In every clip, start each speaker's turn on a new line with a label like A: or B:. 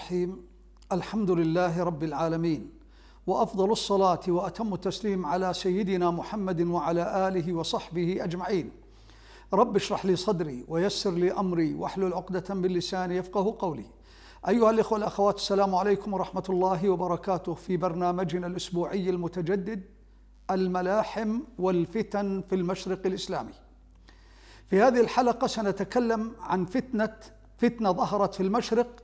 A: الرحيم الحمد لله رب العالمين وافضل الصلاه واتم التسليم على سيدنا محمد وعلى اله وصحبه اجمعين رب اشرح لي صدري ويسر لي امري واحلل عقده من لساني يفقه قولي ايها الاخوه والاخوات السلام عليكم ورحمه الله وبركاته في برنامجنا الاسبوعي المتجدد الملاحم والفتن في المشرق الاسلامي في هذه الحلقه سنتكلم عن فتنه فتنه ظهرت في المشرق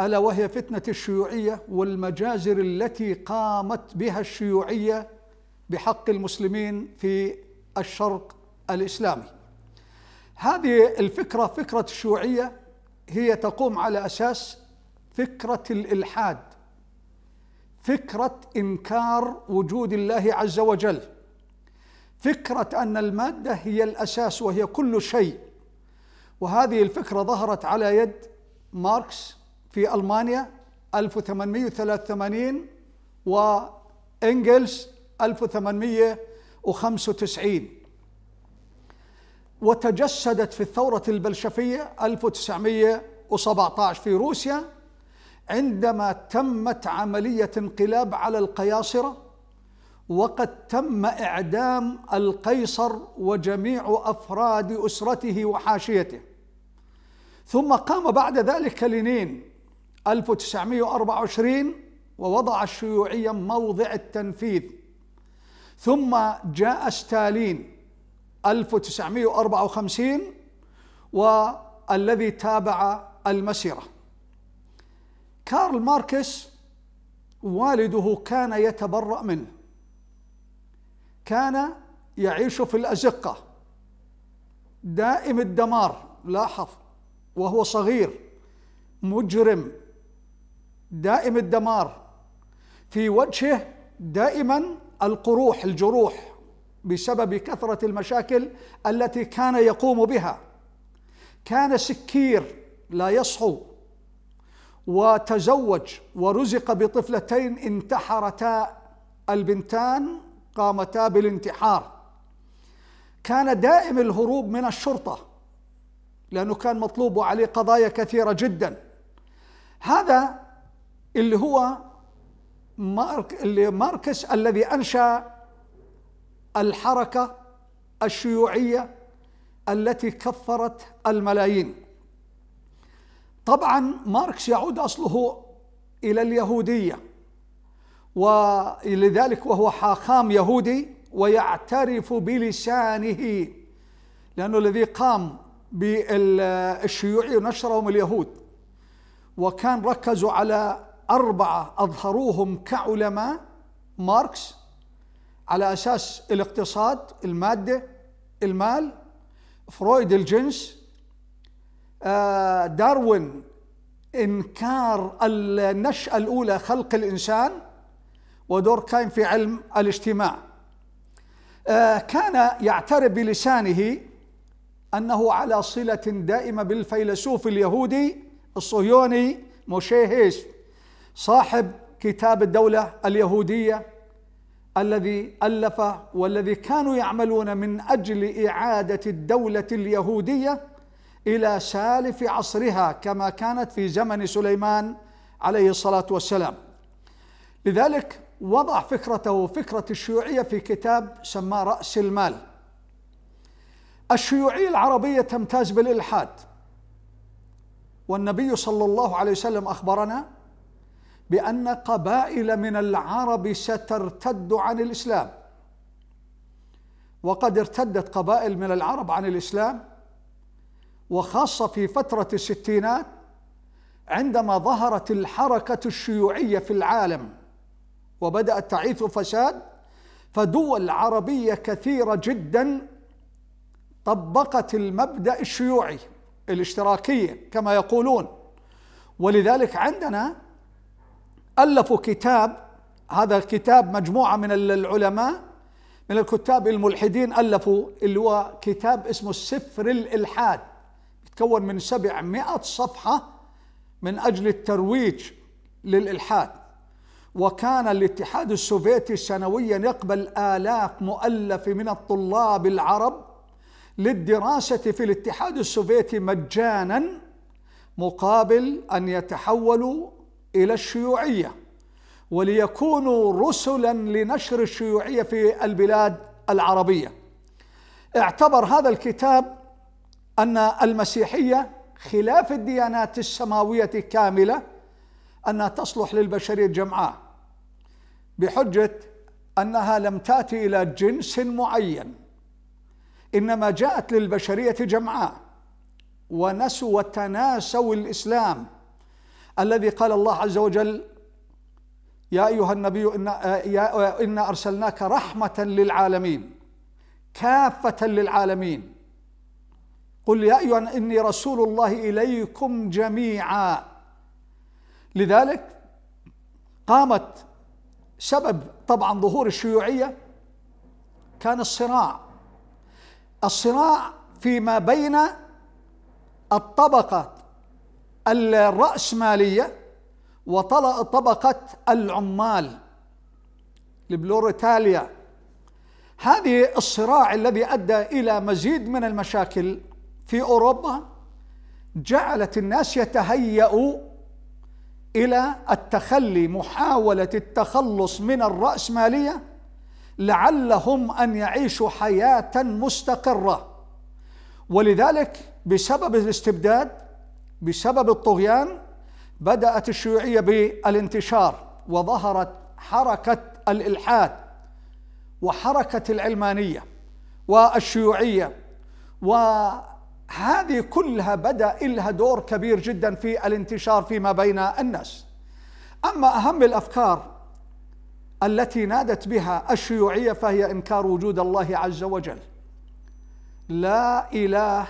A: ألا وهي فتنة الشيوعية والمجازر التي قامت بها الشيوعية بحق المسلمين في الشرق الإسلامي هذه الفكرة فكرة الشيوعية هي تقوم على أساس فكرة الإلحاد فكرة إنكار وجود الله عز وجل فكرة أن المادة هي الأساس وهي كل شيء وهذه الفكرة ظهرت على يد ماركس في ألمانيا 1883 وإنجلس 1895 وتجسدت في الثورة البلشفية 1917 في روسيا عندما تمت عملية انقلاب على القياصرة وقد تم إعدام القيصر وجميع أفراد أسرته وحاشيته ثم قام بعد ذلك لينين 1924 ووضع الشيوعية موضع التنفيذ ثم جاء ستالين 1954 والذي تابع المسيرة كارل ماركس والده كان يتبرأ منه كان يعيش في الأزقة دائم الدمار لاحظ وهو صغير مجرم دائم الدمار في وجهه دائما القروح الجروح بسبب كثره المشاكل التي كان يقوم بها كان سكير لا يصحو وتزوج ورزق بطفلتين انتحرتا البنتان قامتا بالانتحار كان دائم الهروب من الشرطه لانه كان مطلوب عليه قضايا كثيره جدا هذا اللي هو مارك اللي ماركس الذي انشا الحركه الشيوعيه التي كفرت الملايين طبعا ماركس يعود اصله الى اليهوديه ولذلك وهو حاخام يهودي ويعترف بلسانه لانه الذي قام بالشيوعي نشرهم اليهود وكان ركزوا على أربعة أظهروهم كعلماء ماركس على أساس الاقتصاد المادة المال فرويد الجنس آه، داروين إنكار النشأة الأولى خلق الإنسان ودور كاين في علم الاجتماع آه، كان يعترف بلسانه أنه على صلة دائمة بالفيلسوف اليهودي الصهيوني موشيه هيس صاحب كتاب الدولة اليهودية الذي ألف والذي كانوا يعملون من أجل إعادة الدولة اليهودية إلى سالف عصرها كما كانت في زمن سليمان عليه الصلاة والسلام لذلك وضع فكرته فكرة الشيوعية في كتاب سماه رأس المال الشيوعية العربية تمتاز بالإلحاد والنبي صلى الله عليه وسلم أخبرنا بأن قبائل من العرب سترتد عن الإسلام وقد ارتدت قبائل من العرب عن الإسلام وخاصة في فترة الستينات عندما ظهرت الحركة الشيوعية في العالم وبدأت تعيث فساد فدول عربية كثيرة جدا طبقت المبدأ الشيوعي الاشتراكية كما يقولون ولذلك عندنا ألفوا كتاب هذا كتاب مجموعة من العلماء من الكتاب الملحدين ألفوا اللي هو كتاب اسمه سفر الإلحاد يتكون من 700 صفحة من أجل الترويج للإلحاد وكان الاتحاد السوفيتي سنويا يقبل آلاف مؤلف من الطلاب العرب للدراسة في الاتحاد السوفيتي مجانا مقابل أن يتحولوا الى الشيوعيه وليكونوا رسلا لنشر الشيوعيه في البلاد العربيه اعتبر هذا الكتاب ان المسيحيه خلاف الديانات السماويه كامله انها تصلح للبشريه جمعاء بحجه انها لم تاتي الى جنس معين انما جاءت للبشريه جمعاء ونسوا وتناسوا الاسلام الذي قال الله عز وجل يا أيها النبي إنا, إنا أرسلناك رحمة للعالمين كافة للعالمين قل يا أيها إني رسول الله إليكم جميعا لذلك قامت سبب طبعا ظهور الشيوعية كان الصراع الصراع فيما بين الطبقة الرأسمالية وطبقة العمال لبلوريتاليا هذه الصراع الذي أدى إلى مزيد من المشاكل في أوروبا جعلت الناس يتهيأوا إلى التخلي محاولة التخلص من الرأسمالية لعلهم أن يعيشوا حياة مستقرة ولذلك بسبب الاستبداد بسبب الطغيان بدأت الشيوعية بالانتشار وظهرت حركة الإلحاد وحركة العلمانية والشيوعية وهذه كلها بدأ لها دور كبير جدا في الانتشار فيما بين الناس أما أهم الأفكار التي نادت بها الشيوعية فهي إنكار وجود الله عز وجل لا إله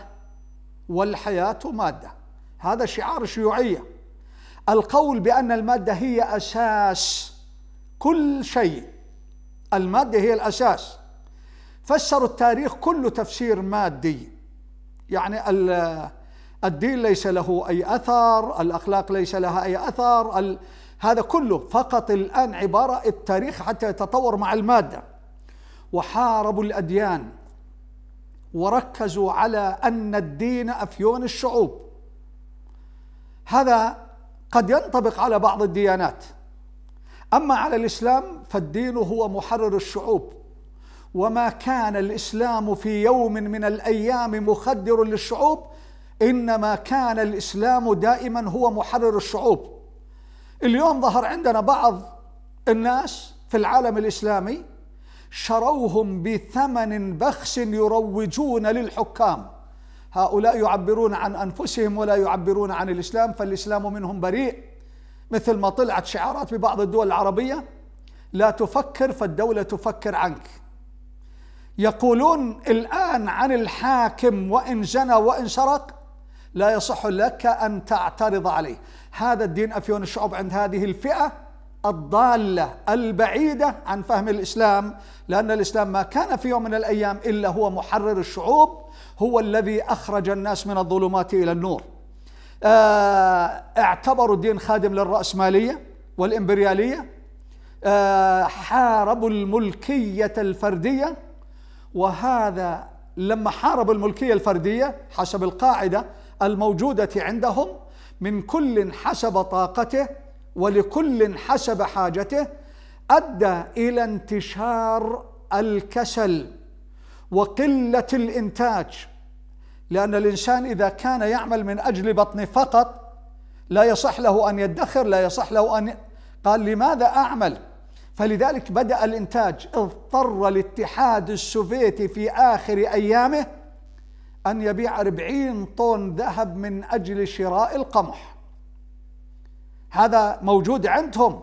A: والحياة مادة هذا شعار الشيوعية القول بأن المادة هي أساس كل شيء المادة هي الأساس فسروا التاريخ كله تفسير مادي يعني الدين ليس له أي أثر الأخلاق ليس لها أي أثر هذا كله فقط الآن عبارة التاريخ حتى يتطور مع المادة وحاربوا الأديان وركزوا على أن الدين أفيون الشعوب هذا قد ينطبق على بعض الديانات اما على الاسلام فالدين هو محرر الشعوب وما كان الاسلام في يوم من الايام مخدر للشعوب انما كان الاسلام دائما هو محرر الشعوب اليوم ظهر عندنا بعض الناس في العالم الاسلامي شروهم بثمن بخس يروجون للحكام هؤلاء يعبرون عن أنفسهم ولا يعبرون عن الإسلام فالإسلام منهم بريء مثل ما طلعت شعارات ببعض الدول العربية لا تفكر فالدولة تفكر عنك يقولون الآن عن الحاكم وإن زنى وإن سرق لا يصح لك أن تعترض عليه هذا الدين أفيون الشعوب عند هذه الفئة الضالة البعيدة عن فهم الإسلام لأن الإسلام ما كان في يوم من الأيام إلا هو محرر الشعوب هو الذي أخرج الناس من الظلمات إلى النور آه، اعتبروا الدين خادم للرأسمالية والإمبريالية آه، حاربوا الملكية الفردية وهذا لما حاربوا الملكية الفردية حسب القاعدة الموجودة عندهم من كل حسب طاقته ولكل حسب حاجته ادى الى انتشار الكسل وقله الانتاج لان الانسان اذا كان يعمل من اجل بطنه فقط لا يصح له ان يدخر لا يصح له ان قال لماذا اعمل فلذلك بدا الانتاج اضطر الاتحاد السوفيتي في اخر ايامه ان يبيع 40 طن ذهب من اجل شراء القمح هذا موجود عندهم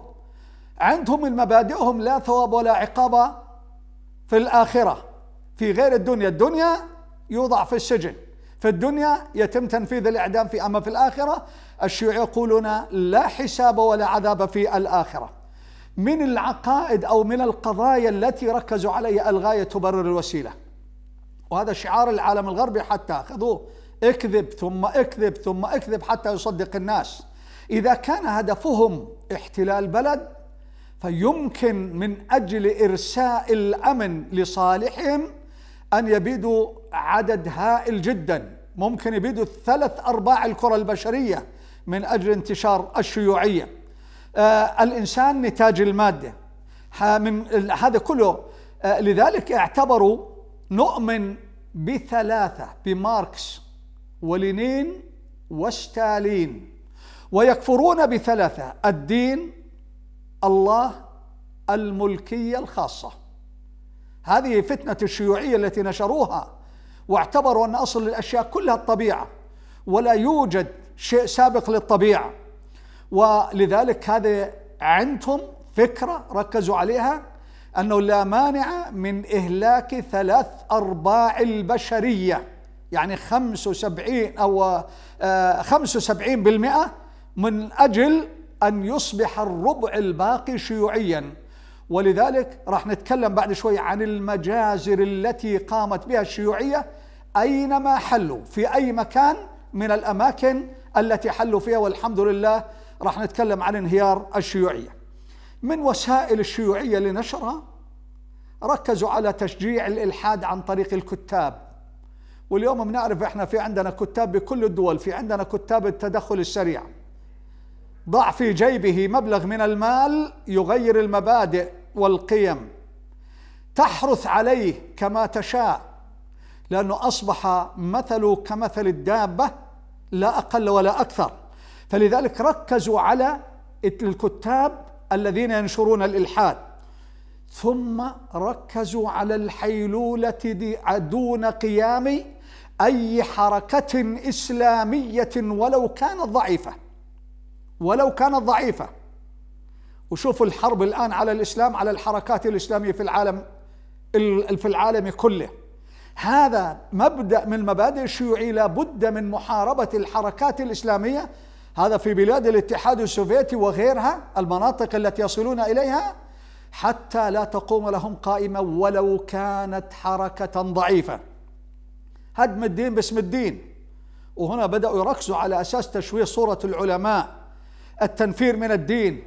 A: عندهم المبادئهم لا ثواب ولا عقاب في الآخرة في غير الدنيا الدنيا يوضع في السجن في الدنيا يتم تنفيذ الإعدام في أما في الآخرة الشيوع يقولون لا حساب ولا عذاب في الآخرة من العقائد أو من القضايا التي ركزوا عليها الغاية تبرر الوسيلة وهذا شعار العالم الغربي حتى خذوه اكذب ثم اكذب ثم اكذب حتى يصدق الناس اذا كان هدفهم احتلال بلد فيمكن من اجل ارساء الامن لصالحهم ان يبيدوا عدد هائل جدا ممكن يبيدوا ثلاث ارباع الكره البشريه من اجل انتشار الشيوعيه آه الانسان نتاج الماده من هذا كله آه لذلك اعتبروا نؤمن بثلاثه بماركس ولينين وستالين ويكفرون بثلاثة الدين الله الملكية الخاصة هذه فتنة الشيوعية التي نشروها واعتبروا أن أصل الأشياء كلها الطبيعة ولا يوجد شيء سابق للطبيعة ولذلك هذا عندهم فكرة ركزوا عليها أنه لا مانع من إهلاك ثلاث أرباع البشرية يعني 75 أو 75% آه، من أجل أن يصبح الربع الباقي شيوعيا ولذلك راح نتكلم بعد شوي عن المجازر التي قامت بها الشيوعية أينما حلوا في أي مكان من الأماكن التي حلوا فيها والحمد لله راح نتكلم عن انهيار الشيوعية من وسائل الشيوعية لنشرها ركزوا على تشجيع الإلحاد عن طريق الكتاب واليوم بنعرف احنا في عندنا كتاب بكل الدول في عندنا كتاب التدخل السريع ضع في جيبه مبلغ من المال يغير المبادئ والقيم تحرث عليه كما تشاء لأنه أصبح مثله كمثل الدابة لا أقل ولا أكثر فلذلك ركزوا على الكتاب الذين ينشرون الإلحاد ثم ركزوا على الحيلولة دون قيام أي حركة إسلامية ولو كانت ضعيفة ولو كانت ضعيفة وشوفوا الحرب الآن على الإسلام على الحركات الإسلامية في العالم في العالم كله هذا مبدأ من مبادئ الشيوعي لابد من محاربة الحركات الإسلامية هذا في بلاد الاتحاد السوفيتي وغيرها المناطق التي يصلون إليها حتى لا تقوم لهم قائمة ولو كانت حركة ضعيفة هدم الدين باسم الدين وهنا بدأوا يركزوا على أساس تشويه صورة العلماء التنفير من الدين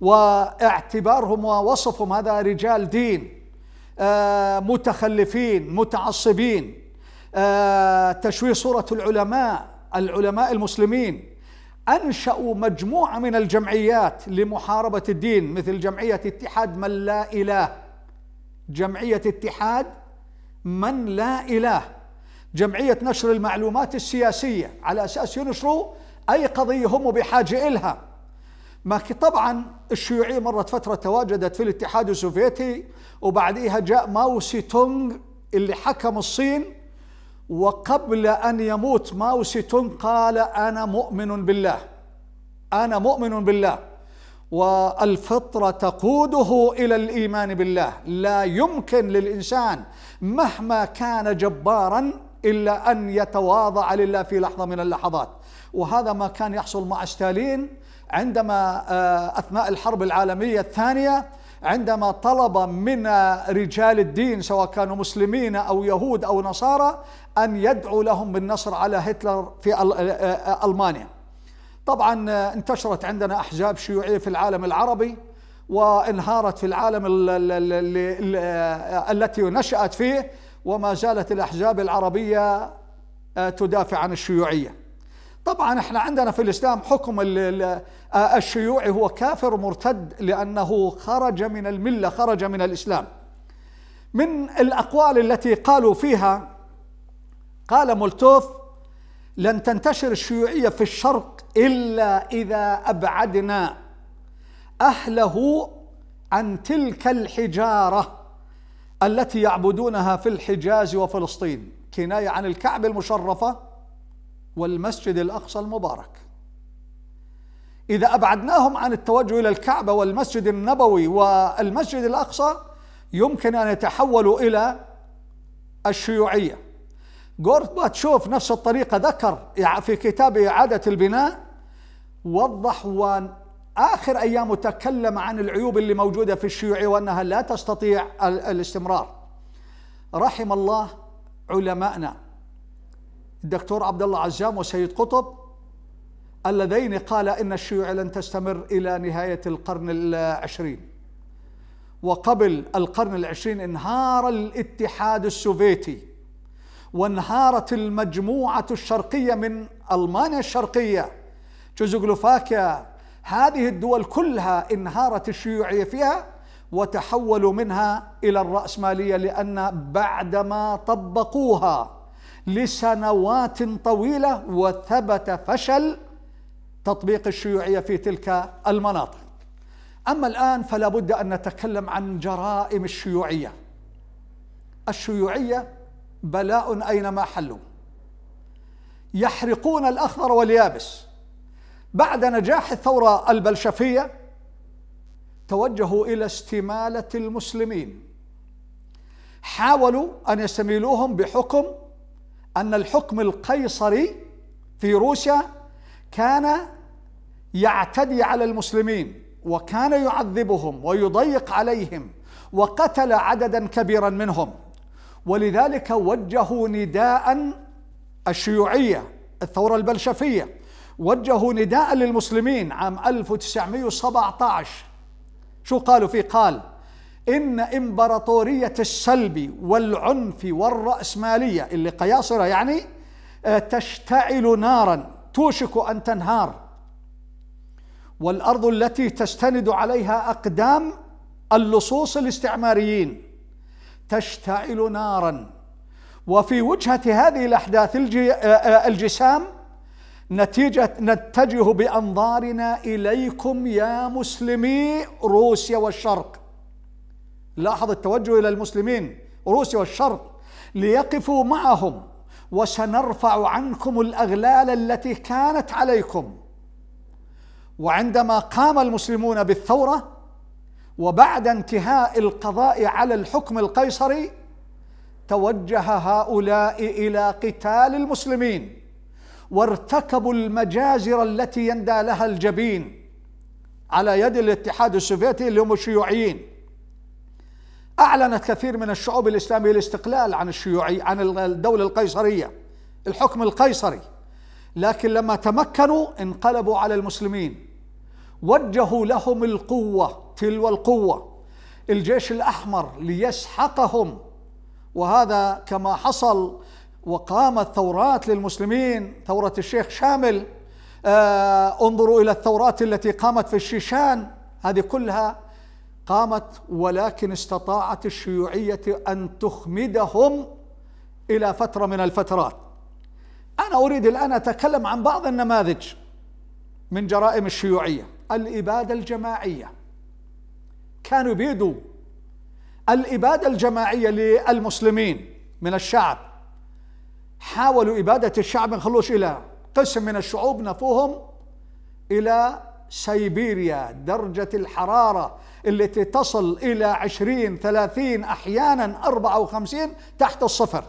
A: واعتبارهم ووصفهم هذا رجال دين آه، متخلفين متعصبين آه، تشويه صورة العلماء العلماء المسلمين أنشأوا مجموعة من الجمعيات لمحاربة الدين مثل جمعية اتحاد من لا إله جمعية اتحاد من لا إله جمعية نشر المعلومات السياسية على أساس ينشروا أي قضية هم بحاجة إلها ما طبعا الشيوعية مرت فترة تواجدت في الاتحاد السوفيتي وبعديها جاء ماو سي تونغ اللي حكم الصين وقبل أن يموت ماو سي تونغ قال أنا مؤمن بالله أنا مؤمن بالله والفطرة تقوده إلى الإيمان بالله لا يمكن للإنسان مهما كان جبارا إلا أن يتواضع لله في لحظة من اللحظات وهذا ما كان يحصل مع ستالين عندما آه، أثناء الحرب العالمية الثانية عندما طلب من آه، رجال الدين سواء كانوا مسلمين أو يهود أو نصارى أن يدعوا لهم بالنصر على هتلر في آه، ألمانيا طبعا انتشرت عندنا أحزاب شيوعية في العالم العربي وانهارت في العالم التي نشأت فيه وما زالت الأحزاب العربية تدافع عن الشيوعيه طبعا احنا عندنا في الاسلام حكم آه، الشيوعي هو كافر مرتد لانه خرج من المله خرج من الاسلام من الاقوال التي قالوا فيها قال مولتوف لن تنتشر الشيوعيه في الشرق الا اذا ابعدنا اهله عن تلك الحجاره التي يعبدونها في الحجاز وفلسطين كنايه عن الكعبه المشرفه والمسجد الأقصى المبارك إذا أبعدناهم عن التوجه إلى الكعبة والمسجد النبوي والمسجد الأقصى يمكن أن يتحولوا إلى الشيوعية جورج باتشوف نفس الطريقة ذكر في كتاب إعادة البناء وضح وآخر أيامه تكلم عن العيوب اللي موجودة في الشيوعية وأنها لا تستطيع الاستمرار رحم الله علماءنا الدكتور عبد الله عزام وسيد قطب اللذين قال إن الشيوعيه لن تستمر إلى نهاية القرن العشرين وقبل القرن العشرين انهار الاتحاد السوفيتي وانهارت المجموعة الشرقية من ألمانيا الشرقية جوزوغلوفاكيا هذه الدول كلها انهارت الشيوعية فيها وتحولوا منها إلى الرأسمالية لأن بعدما طبقوها لسنوات طويلة وثبت فشل تطبيق الشيوعية في تلك المناطق أما الآن فلا بد أن نتكلم عن جرائم الشيوعية الشيوعية بلاء أينما حلوا يحرقون الأخضر واليابس بعد نجاح الثورة البلشفية توجهوا إلى استمالة المسلمين حاولوا أن يستميلوهم بحكم أن الحكم القيصري في روسيا كان يعتدي على المسلمين وكان يعذبهم ويضيق عليهم وقتل عددا كبيرا منهم ولذلك وجهوا نداء الشيوعية الثورة البلشفية وجهوا نداء للمسلمين عام 1917 شو قالوا فيه قال إن إمبراطورية السلب والعنف والرأسمالية اللي قياصرة يعني آه، تشتعل نارا توشك أن تنهار والأرض التي تستند عليها أقدام اللصوص الاستعماريين تشتعل نارا وفي وجهة هذه الأحداث آه، آه، الجسام نتيجة نتجه بأنظارنا إليكم يا مسلمي روسيا والشرق لاحظ التوجه إلى المسلمين روسيا والشرق ليقفوا معهم وسنرفع عنكم الأغلال التي كانت عليكم وعندما قام المسلمون بالثورة وبعد انتهاء القضاء على الحكم القيصري توجه هؤلاء إلى قتال المسلمين وارتكبوا المجازر التي يندى لها الجبين على يد الاتحاد السوفيتي اللي هم الشيوعيين أعلنت كثير من الشعوب الإسلامية الاستقلال عن الشيوعي عن الدولة القيصرية الحكم القيصري لكن لما تمكنوا انقلبوا على المسلمين وجهوا لهم القوة تلو القوة الجيش الأحمر ليسحقهم وهذا كما حصل وقامت ثورات للمسلمين ثورة الشيخ شامل آه انظروا إلى الثورات التي قامت في الشيشان هذه كلها قامت ولكن استطاعت الشيوعية أن تخمدهم إلى فترة من الفترات أنا أريد الآن أتكلم عن بعض النماذج من جرائم الشيوعية الإبادة الجماعية كانوا بيدوا الإبادة الجماعية للمسلمين من الشعب حاولوا إبادة الشعب ما خلوش إلى قسم من الشعوب نفوهم إلى سيبيريا درجة الحرارة التي تصل إلى عشرين ثلاثين أحيانا أربعة وخمسين تحت الصفر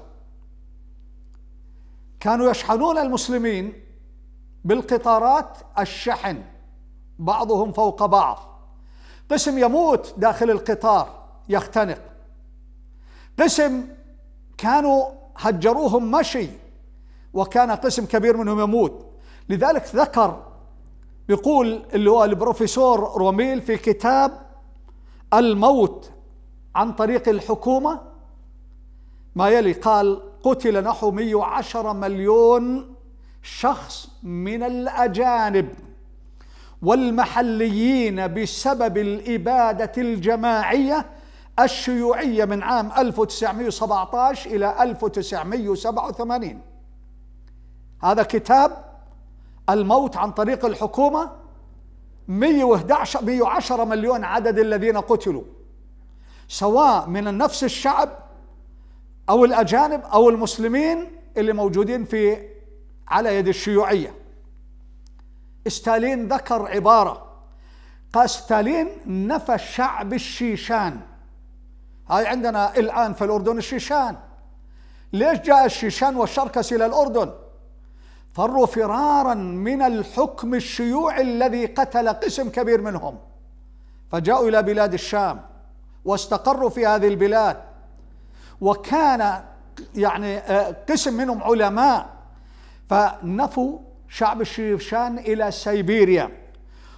A: كانوا يشحنون المسلمين بالقطارات الشحن بعضهم فوق بعض قسم يموت داخل القطار يختنق قسم كانوا هجروهم مشي وكان قسم كبير منهم يموت لذلك ذكر يقول اللي هو البروفيسور روميل في كتاب الموت عن طريق الحكومة ما يلي قال قتل نحو 110 مليون شخص من الأجانب والمحليين بسبب الإبادة الجماعية الشيوعية من عام 1917 إلى 1987 هذا كتاب الموت عن طريق الحكومة 111 110 مليون عدد الذين قتلوا سواء من نفس الشعب او الاجانب او المسلمين اللي موجودين في على يد الشيوعيه ستالين ذكر عباره قال ستالين نفى الشعب الشيشان هاي عندنا الان في الاردن الشيشان ليش جاء الشيشان والشركس الى الاردن فروا فرارا من الحكم الشيوعي الذي قتل قسم كبير منهم فجاءوا الى بلاد الشام واستقروا في هذه البلاد وكان يعني آه، قسم منهم علماء فنفوا شعب الشيبشان الى سيبيريا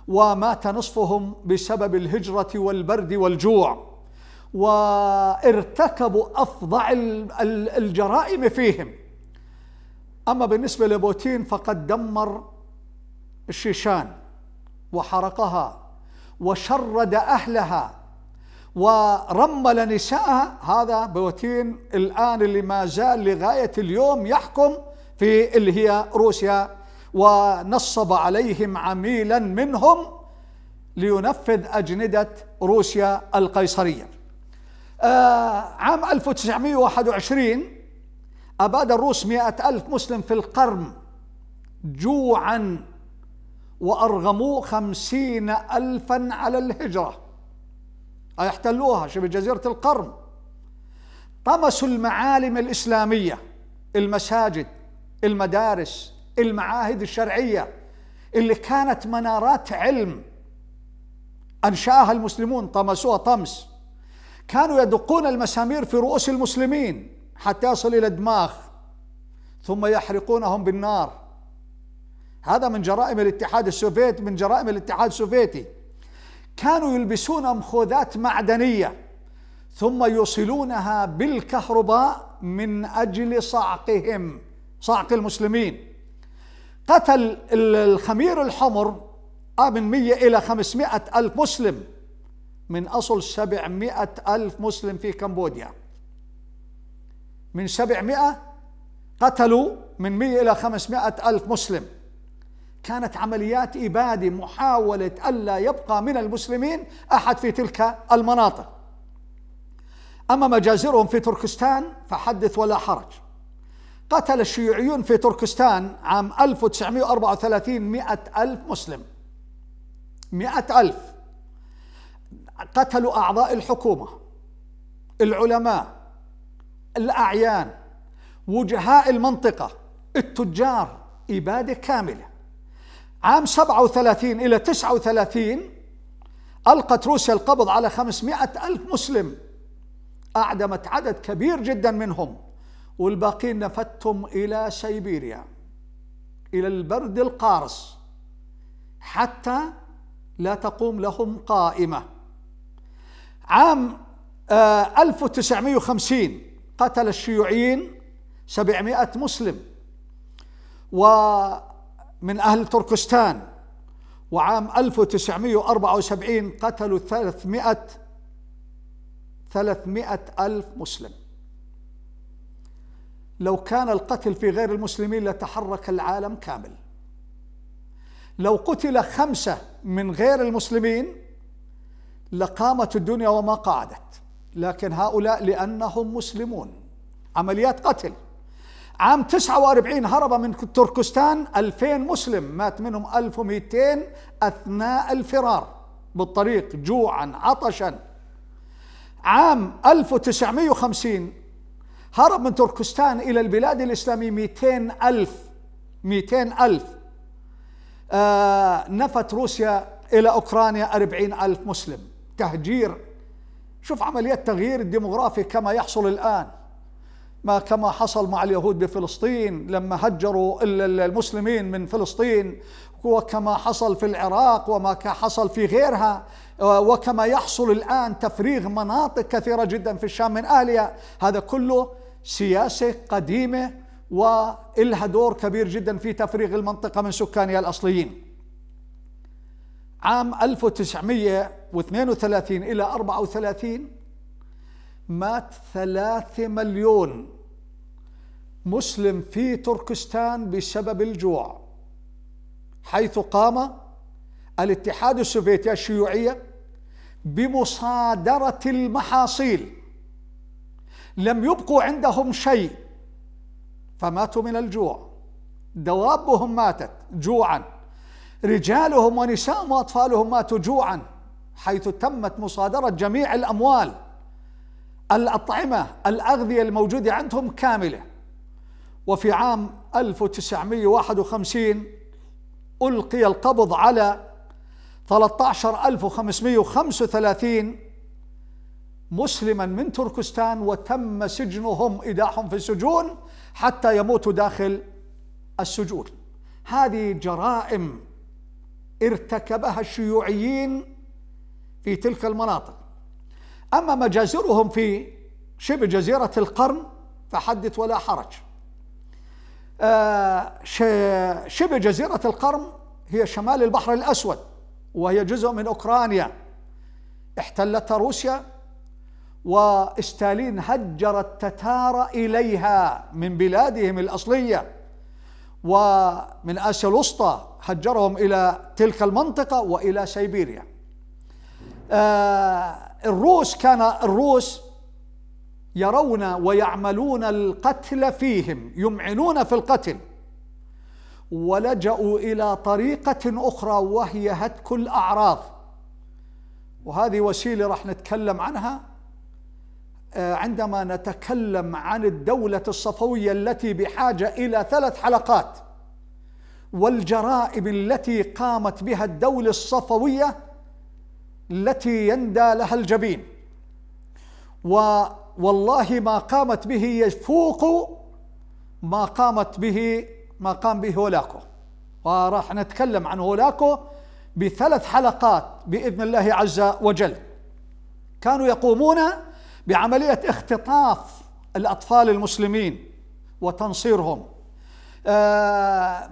A: ومات نصفهم بسبب الهجره والبرد والجوع وارتكبوا افظع الجرائم فيهم أما بالنسبة لبوتين فقد دمر الشيشان وحرقها وشرد أهلها ورمل نساءها هذا بوتين الآن اللي ما زال لغاية اليوم يحكم في اللي هي روسيا ونصب عليهم عميلا منهم لينفذ أجندة روسيا القيصرية آه عام 1921 أباد الروس مئة ألف مسلم في القرن جوعا وأرغموا خمسين ألفا على الهجرة أيحتلوها شبه جزيرة القرن طمسوا المعالم الإسلامية المساجد المدارس المعاهد الشرعية اللي كانت منارات علم أنشأها المسلمون طمسوها طمس كانوا يدقون المسامير في رؤوس المسلمين حتى يصل إلى الدماغ ثم يحرقونهم بالنار هذا من جرائم الاتحاد السوفيتي من جرائم الاتحاد السوفيتي كانوا يلبسون مخوذات معدنية ثم يوصلونها بالكهرباء من أجل صعقهم صعق المسلمين قتل الخمير الحمر آه، من 100 إلى 500 ألف مسلم من أصل 700 ألف مسلم في كمبوديا من 700 قتلوا من 100 إلى 500 ألف مسلم كانت عمليات إبادة محاولة ألا يبقى من المسلمين أحد في تلك المناطق أما مجازرهم في تركستان فحدث ولا حرج قتل الشيوعيون في تركستان عام 1934 مئة ألف مسلم مئة ألف قتلوا أعضاء الحكومة العلماء الأعيان وجهاء المنطقة التجار إبادة كاملة عام 37 إلى 39 ألقت روسيا القبض على 500 ألف مسلم أعدمت عدد كبير جدا منهم والباقين نفدتهم إلى سيبيريا إلى البرد القارس حتى لا تقوم لهم قائمة عام 1950 آه، قتل الشيوعيين 700 مسلم ومن أهل تركستان وعام 1974 قتلوا 300 300 ألف مسلم لو كان القتل في غير المسلمين لتحرك العالم كامل لو قتل خمسة من غير المسلمين لقامت الدنيا وما قعدت لكن هؤلاء لأنهم مسلمون عمليات قتل عام 49 هرب من تركستان 2000 مسلم مات منهم 1200 أثناء الفرار بالطريق جوعا عطشا عام 1950 هرب من تركستان إلى البلاد الإسلامية 200 ألف 200 ألف آه نفت روسيا إلى أوكرانيا 40 ألف مسلم تهجير شوف عمليات تغيير الديموغرافي كما يحصل الآن ما كما حصل مع اليهود بفلسطين لما هجروا المسلمين من فلسطين وكما حصل في العراق وما حصل في غيرها وكما يحصل الآن تفريغ مناطق كثيرة جدا في الشام من أهلها هذا كله سياسة قديمة وإلها دور كبير جدا في تفريغ المنطقة من سكانها الأصليين عام 1932 إلى 34 مات ثلاثة مليون مسلم في تركستان بسبب الجوع حيث قام الاتحاد السوفيتي الشيوعية بمصادرة المحاصيل لم يبقوا عندهم شيء فماتوا من الجوع دوابهم ماتت جوعاً رجالهم ونساءهم واطفالهم ماتوا جوعا حيث تمت مصادره جميع الاموال الاطعمه الاغذيه الموجوده عندهم كامله وفي عام 1951 القي القبض على 13535 مسلما من تركستان وتم سجنهم ايداعهم في السجون حتى يموتوا داخل السجون هذه جرائم ارتكبها الشيوعيين في تلك المناطق أما مجازرهم في شبه جزيرة القرن فحدث ولا حرج آه، شبه جزيرة القرن هي شمال البحر الأسود وهي جزء من أوكرانيا احتلتها روسيا واستالين هجر التتار إليها من بلادهم الأصلية ومن آسيا الوسطى هجرهم إلى تلك المنطقة وإلى سيبيريا آه، الروس كان الروس يرون ويعملون القتل فيهم يمعنون في القتل ولجأوا إلى طريقة أخرى وهي هتك الأعراض وهذه وسيلة راح نتكلم عنها آه، عندما نتكلم عن الدولة الصفوية التي بحاجة إلى ثلاث حلقات والجرائم التي قامت بها الدولة الصفوية التي يندى لها الجبين والله ما قامت به يفوق ما قامت به ما قام به هولاكو وراح نتكلم عن هولاكو بثلاث حلقات بإذن الله عز وجل كانوا يقومون بعملية اختطاف الأطفال المسلمين وتنصيرهم آه،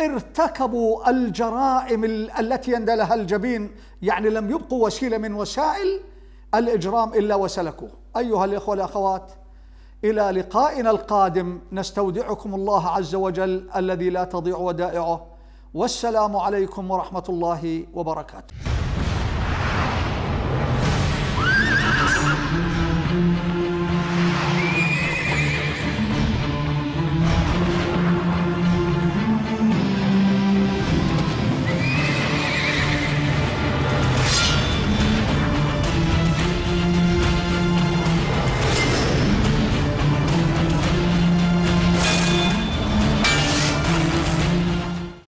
A: ارتكبوا الجرائم التي يندلها الجبين يعني لم يبقوا وسيله من وسائل الاجرام الا وسلكوه ايها الاخوه والاخوات الى لقائنا القادم نستودعكم الله عز وجل الذي لا تضيع ودائعه والسلام عليكم ورحمه الله وبركاته